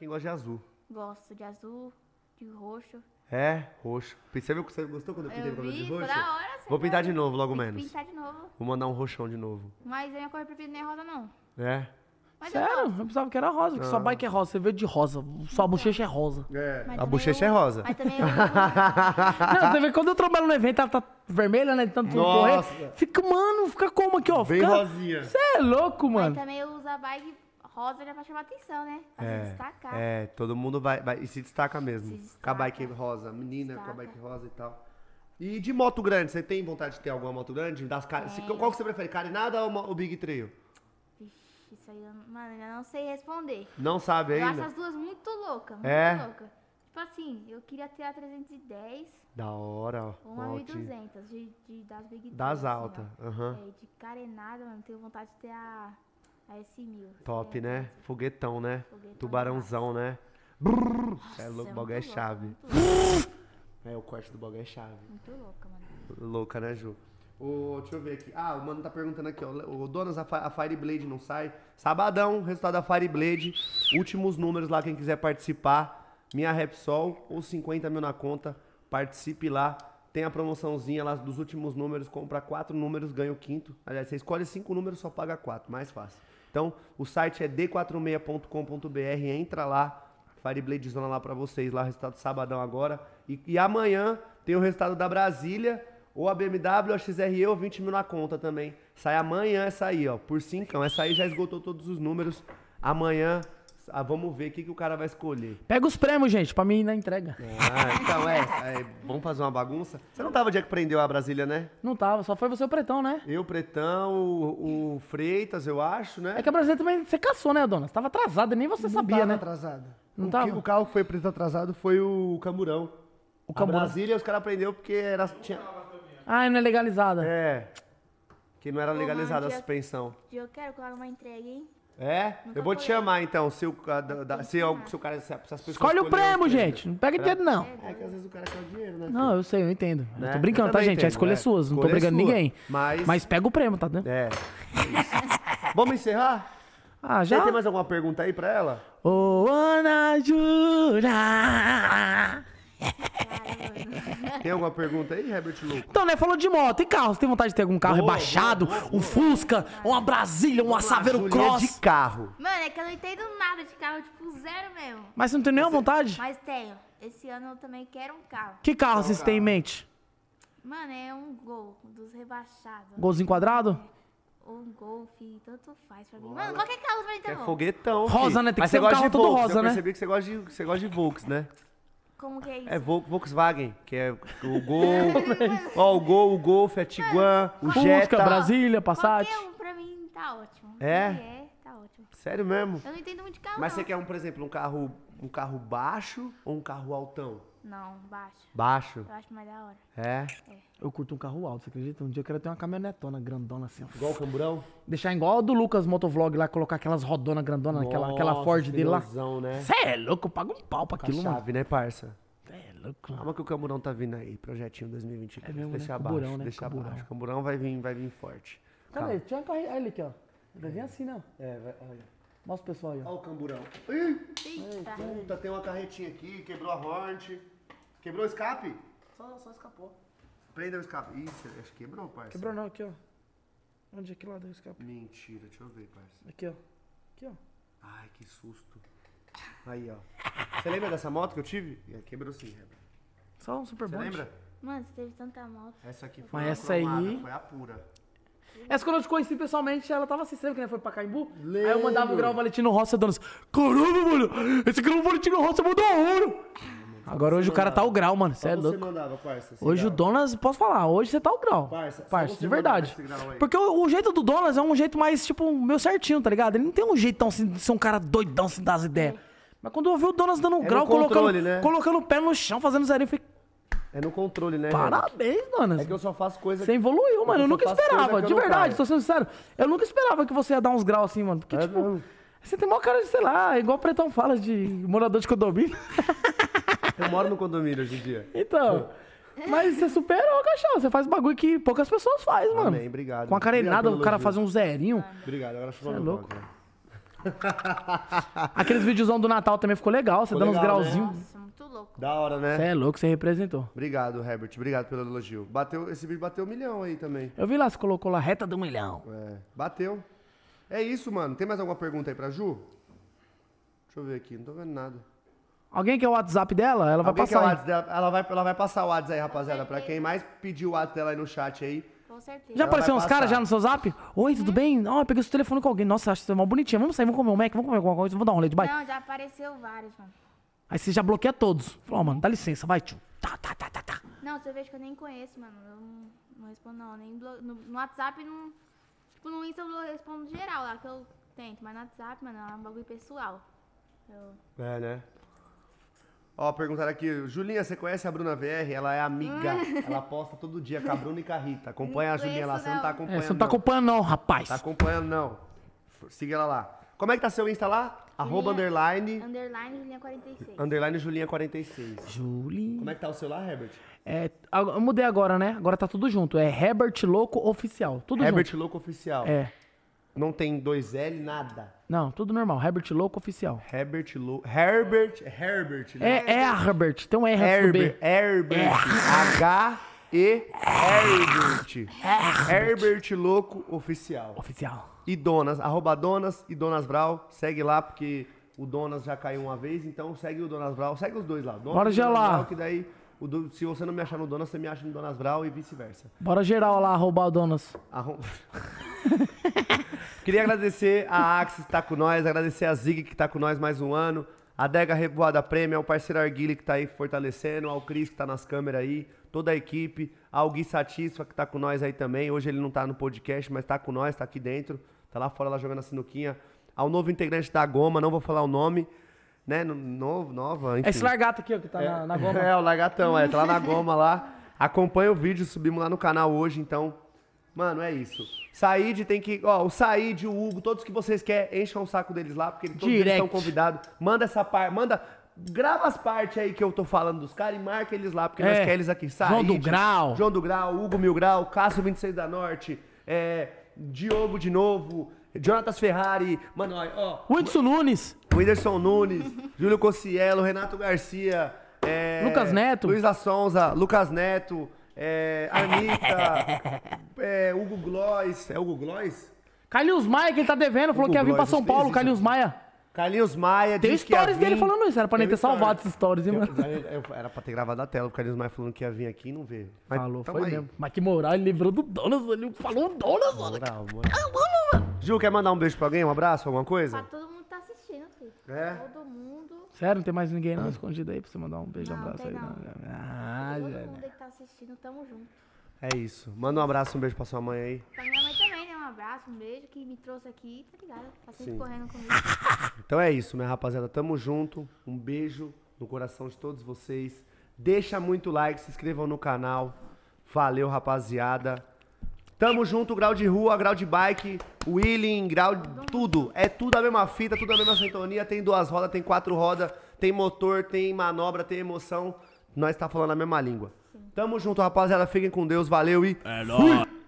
quem gosta de azul. Gosto de azul, de roxo. É, roxo. Você viu que você gostou quando eu pintei o cabelo de roxo? Da hora, Vou pintar de novo, logo menos. Pintar de novo. Vou mandar um roxão de novo. Mas a minha cor preferida nem é rosa, não. É? Mas é Sério? Eu, eu pensava que era rosa, que ah. sua bike é rosa, você veio de rosa, sua então. bochecha é rosa. É. Mas a bochecha eu... é, é rosa. Mas também eu... É não, você vê, quando eu trabalho no evento, ela tá vermelha, né? Tanto Nossa. correr. Fica, mano, fica como aqui, ó. Fica... rosinha. Você é louco, mano. Mas também eu uso a bike Rosa já vai chamar atenção, né? Pra é, se destacar. É, todo mundo vai, vai e se destaca mesmo. com a bike rosa, menina com a bike rosa e tal. E de moto grande, você tem vontade de ter alguma moto grande? Das car... É. Qual que você prefere, carinada ou o Big Trail? Vixe, isso aí, eu, mano, eu não sei responder. Não sabe ainda? Eu acho as duas muito loucas, muito é. louca. Tipo assim, eu queria ter a 310. Da hora, ó. Uma 1200, de, de, das Big Das assim, altas, aham. Uhum. É, de carenada, mano, tenho vontade de ter a a S Top, é. né? Foguetão, né? Foguetão é Tubarãozão, né? Brrr, Nossa, é, é, é louco, o é chave. É, o corte do bagulho é chave. Muito louca, mano. Louca, né, Ju? Oh, deixa eu ver aqui. Ah, o mano tá perguntando aqui, ó. O Donas, a, a Fireblade não sai. Sabadão, resultado da Fireblade. Últimos números lá, quem quiser participar. Minha Repsol ou 50 mil na conta. Participe lá. Tem a promoçãozinha lá dos últimos números. Compra quatro números, ganha o quinto. Aliás, você escolhe cinco números, só paga quatro. Mais fácil. Então, o site é d46.com.br, entra lá, Fireblade lá para vocês, lá o resultado sabadão agora. E, e, amanhã tem o resultado da Brasília, ou a BMW, ou a XRE, ou 20 mil na conta também. Sai amanhã essa aí, ó, por 5. Essa aí já esgotou todos os números. Amanhã ah, vamos ver o que, que o cara vai escolher. Pega os prêmios, gente, pra mim na entrega. Ah, então é, é, Vamos fazer uma bagunça? Você não tava o dia que prendeu a Brasília, né? Não tava, só foi você o Pretão, né? Eu, Pretão, o, o Freitas, eu acho, né? É que a Brasília também. Você caçou, né, dona? Você tava atrasada, nem você não sabia, tava né? atrasada. Não o, tava. atrasada. o carro que foi preso atrasado foi o Camburão. O Camburão. A Brasília os caras prendeu porque era. Tinha... Ah, não é legalizada. É. Que não era legalizada a suspensão. Eu quero colar uma entrega, hein? É? Nunca eu tá vou te chamar então, se o, da, da, se, o, se o cara. Se as Escolhe o prêmio, gente. Não pega inteiro, é. não. É, é que às vezes o cara quer o dinheiro, né? Não, eu sei, eu entendo. Né? Eu tô brincando, eu tá, gente? É entendo, a escolha é sua, não tô brigando sua, ninguém. Mas... mas pega o prêmio, tá? Né? É. Vamos encerrar? Ah, já. Você tem mais alguma pergunta aí pra ela? Ô, Ana Jura! Tem alguma pergunta aí, Herbert Louco? Então, né, falou de moto e carros. Tem vontade de ter algum carro rebaixado? um Fusca, uma Brasília, um Assaveiro Cross? de carro. Mano, é que eu não entendo nada de carro, tipo, zero mesmo. Mas você não tem nenhuma é- vontade? Mas tenho. Esse ano eu também quero um carro. Que carro vocês têm em mente? Mano, é um gol dos rebaixados. Golzinho quadrado? É. Um um golfe, tanto faz pra mim. que Mano, qualquer carro pra mim tá é bom. foguetão. Rosa, né? Tem que Mas ser um carro todo rosa, né? Eu percebi que você gosta de, você gosta de Volks, né? Como que é isso? É Volkswagen, que é o Gol. ó, o Gol, o Golf, a Tiguan, o Fusca, Jetta. Fusca, Brasília, Passat. Qualquer um pra mim tá ótimo. É? É, tá ótimo. Sério mesmo? Eu não entendo muito de carro, Mas não. você quer, um, por exemplo, um carro, um carro baixo ou um carro altão? Não, baixo. Baixo? Eu acho mais da hora. É? é? Eu curto um carro alto, você acredita? Um dia eu quero ter uma caminhonetona grandona assim. Igual o camburão? Deixar igual a do Lucas Motovlog lá, colocar aquelas rodonas grandonas, aquela, aquela Ford dele lá. né? Cê é louco, eu pago um pau pra Com aquilo, chave, né, parça? é louco. Calma que o camburão tá vindo aí, projetinho 2023. É mesmo, deixa né? abaixo, camburão, né? deixa camburão. abaixo. O camburão vai vir, vai vir forte. Então, Cadê? Tinha um carro ele aqui, ó. Vai vir é. assim, não. É, vai, olha. Mostra o pessoal aí. Ó. Olha o camburão. Ih! Eita. Puta, tem uma carretinha aqui, quebrou a horte. Quebrou o escape? Só, só escapou. Prenda o escape. Isso, acho que quebrou, parceiro. Quebrou não, aqui, ó. Onde é que lá deu o escape? Mentira, deixa eu ver, parceiro. Aqui, ó. Aqui, ó. Ai, que susto. Aí, ó. Você lembra dessa moto que eu tive? quebrou sim, Reba. Só um super Você lembra? Mano, você teve tanta moto. Essa aqui foi Mas a essa cromada, aí- foi a pura. Essa quando eu te conheci pessoalmente, ela tava assistindo, que nem foi pra Caimbu. Aí eu mandava gravar o Valentino Rossi dona. assim, caramba, mano, esse aqui Valentino Rossi, é ouro! Agora hoje o cara mandava. tá o grau, mano. É você é louco. Você mandava, parça, hoje grau. o Donas, posso falar, hoje você tá o grau. Parça, parça de verdade. Porque o, o, jeito do Donas é um jeito mais, tipo, meu certinho, tá ligado? Ele não tem um jeitão assim, de ser um cara doidão, assim, das ideias. Mas quando eu ouvi o Donas dando um é grau, controle, colocando, né? colocando o pé no chão, fazendo zerinho, eu falei, é no controle, né? Parabéns, mano. Donas. É que eu só faço coisa. Você evoluiu, mano. Eu, eu nunca esperava. De verdade, tô sendo sincero. Eu nunca esperava que você ia dar uns graus assim, mano. Porque, é, tipo, não. você tem maior cara de, sei lá, igual o Pretão fala de morador de condomínio. Eu moro no condomínio hoje em dia. Então. Mas você superou, cachorro. Você faz bagulho que poucas pessoas fazem, mano. Amém, obrigado. Com a carenada, o cara faz um zerinho. Obrigado, agora chupou é louco. Banco, né? Aqueles videozão do Natal também ficou legal, você dando uns grauzinhos. Né? Nossa, muito louco. Da hora, né? Você é louco, você representou. Obrigado, Herbert. Obrigado pelo elogio. Bateu, esse vídeo bateu um milhão aí também. Eu vi lá, você colocou lá reta do milhão. É, bateu. É isso, mano. Tem mais alguma pergunta aí pra Ju? Deixa eu ver aqui, não tô vendo nada. Alguém quer o WhatsApp dela? Ela vai Alguém passar. Quer o dela? Ela, vai, ela vai passar o WhatsApp aí, rapaziada. Pra quem mais pediu o WhatsApp dela aí no chat aí. Com certeza. Já apareceu uns caras já no seu zap? Oi, tudo hum? bem? Ó, oh, peguei seu telefone com alguém. Nossa, acho que você é mal bonitinha. Vamos sair, vamos comer um Mac, vamos comer alguma coisa, vamos dar um leite, bike. Não, já apareceu vários, mano. Aí você já bloqueia todos. Falou, oh, mano, dá licença, vai, tio. Tá, tá, tá, tá, tá. Não, você vê que eu nem conheço, mano. Eu não, não respondo, não. Nem blo... no, no WhatsApp, não. Tipo, no Insta eu respondo geral lá, que eu tento. Mas no WhatsApp, mano, é um bagulho pessoal. Eu... É, né? Ó, perguntaram aqui, Julinha, você conhece a Bruna VR? Ela é amiga. Ela posta todo dia com a Bruna e com a Rita. Acompanha a Julinha lá, você não tá acompanhando. É, você não tá acompanhando, não, rapaz. Tá acompanhando, não. Siga ela lá. Como é que tá seu Insta lá? Arroba underline. Underline Julinha46. Underline Julinha46. Julinha. Como é que tá o seu lá, Herbert? É, eu mudei agora, né? Agora tá tudo junto. É Herbert Louco Oficial. Tudo Herbert junto. Louco Oficial. É. Não tem dois L, nada. Não, tudo normal. Herbert Louco oficial. Herbert Louco. Herbert. É Herbert. Né? É, é a Herbert. Então é Herbert. Herbert. Herbert. É. H. E Herbert. Herbert Louco Oficial. Oficial. E Donas, arroba Donas e Donas Brau. Segue lá, porque o Donas já caiu uma vez, então segue o Donas Brau. Segue os dois lá. Donas Bora e lá. que daí, o do- se você não me achar no Donas, você me acha no Donas Brau e vice-versa. Bora geral lá arroba o Donas. Arroba. Queria agradecer a Axis que está com nós, agradecer a Zig que está com nós mais um ano, a Dega Reboada Prêmio, ao parceiro Arguile que está aí fortalecendo, ao Cris que está nas câmeras aí, toda a equipe, ao Gui Satisfa que está com nós aí também. Hoje ele não está no podcast, mas está com nós, está aqui dentro, está lá fora lá jogando a sinuquinha. Ao novo integrante da Goma, não vou falar o nome, né? Novo, nova, é enfim. É esse largato aqui ó, que está é, na, na, goma. É, o largatão, é, tá lá na goma lá. Acompanha o vídeo, subimos lá no canal hoje, então Mano, é isso. Said tem que. Ó, o Said, o Hugo, todos que vocês querem, encham o saco deles lá, porque todos eles estão convidados. Manda essa parte. Manda. Grava as partes aí que eu tô falando dos caras e marca eles lá, porque é. nós queremos eles aqui. Said, João do Grau. João do Grau, Hugo Mil Grau, Cássio 26 da Norte, é, Diogo de novo, Jonatas Ferrari, mano, ó. ó Whindersson Nunes. Whindersson Nunes, Júlio Cossielo, Renato Garcia, é, Lucas Neto. Luísa Sonza, Lucas Neto, é, Anitta. é, Hugo Glois, É Hugo Glois. Carlinhos Maia, que ele tá devendo, falou Hugo que ia vir pra São Paulo, Carlinhos Maia. Carlinhos Maia Tem disse stories que ia vir... dele falando isso, era pra nem ter história. salvado esses stories, hein, mano. era pra ter gravado a tela, o Carlinhos Maia falando que ia vir aqui e não veio. Mas Falou, foi aí. mesmo. Mas que moral, ele lembrou do Donas, ele falou o Donas, mano. Moral, moral. Gil, ah, quer mandar um beijo pra alguém? Um abraço, alguma Pra coisa? todo mundo que tá assistindo, filho. É? Todo mundo. Sério, não tem mais ninguém não escondido aí pra você mandar um beijo, um abraço aí. não. não. Né? Ah, todo mundo que tá assistindo, tamo junto. É isso. Manda um abraço, um beijo pra sua mãe aí. Pra minha mãe também, né? Um abraço, um beijo que me trouxe aqui, tá ligado? Tá sempre Sim. correndo comigo. Então é isso, minha rapaziada. Tamo junto. Um beijo no coração de todos vocês. Deixa muito like, se inscrevam no canal. Valeu, rapaziada. Tamo junto, grau de rua, grau de bike, wheeling, grau de tudo. É tudo a mesma fita, tudo a mesma sintonia. Tem duas rodas, tem quatro rodas, tem motor, tem manobra, tem emoção. Nós tá falando a mesma língua. Tamo junto, rapaziada. Fiquem com Deus. Valeu e. É nóis.